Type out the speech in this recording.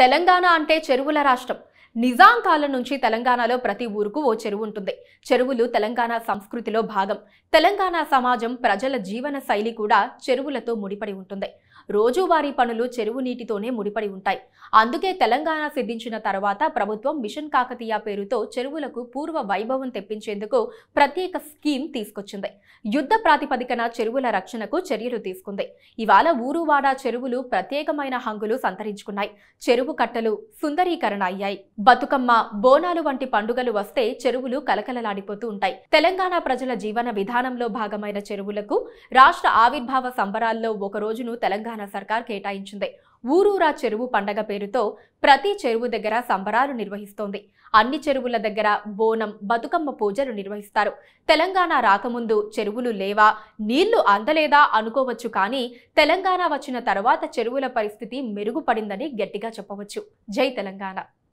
తెలంగాణ అంటే చెరువుల రాష్ట్రం నిజాం కాలం నుంచి తెలంగాణలో ప్రతి ఊరుకు ఓ చెరువు ఉంటుంది చెరువులు తెలంగాణ సంస్కృతిలో భాగం తెలంగాణ సమాజం ప్రజల జీవన శైలి కూడా చెరువులతో ముడిపడి ఉంటుంది రోజువారీ పనులు చెరువు నీటితోనే ముడిపడి ఉంటాయి అందుకే తెలంగాణ సిద్ధించిన తర్వాత ప్రభుత్వం మిషన్ కాకతీయ పేరుతో చెరువులకు పూర్వ వైభవం తెప్పించేందుకు ప్రత్యేక స్కీమ్ తీసుకొచ్చింది యుద్ధ ప్రాతిపదికన చెరువుల రక్షణకు చర్యలు తీసుకుంది ఇవాళ ఊరువాడ చెరువులు ప్రత్యేకమైన హంగులు సంతరించుకున్నాయి చెరువు కట్టలు సుందరీకరణ అయ్యాయి బతుకమ్మ బోనాలు వంటి పండుగలు వస్తే చెరువులు కలకలలాడిపోతూ ఉంటాయి తెలంగాణ ప్రజల జీవన విధానంలో భాగమైన చెరువులకు రాష్ట్ర ఆవిర్భావ సంబరాల్లో ఒక రోజును తెలంగాణ సర్కార్ కేటాయించింది ఊరూరా చెరువు పండగ పేరుతో ప్రతి చెరువు దగ్గర సంబరాలు నిర్వహిస్తోంది అన్ని చెరువుల దగ్గర బోనం బతుకమ్మ పూజలు నిర్వహిస్తారు తెలంగాణ రాకముందు చెరువులు లేవా నీళ్లు అందలేదా అనుకోవచ్చు కానీ తెలంగాణ వచ్చిన తర్వాత చెరువుల పరిస్థితి మెరుగుపడిందని గట్టిగా చెప్పవచ్చు జై తెలంగాణ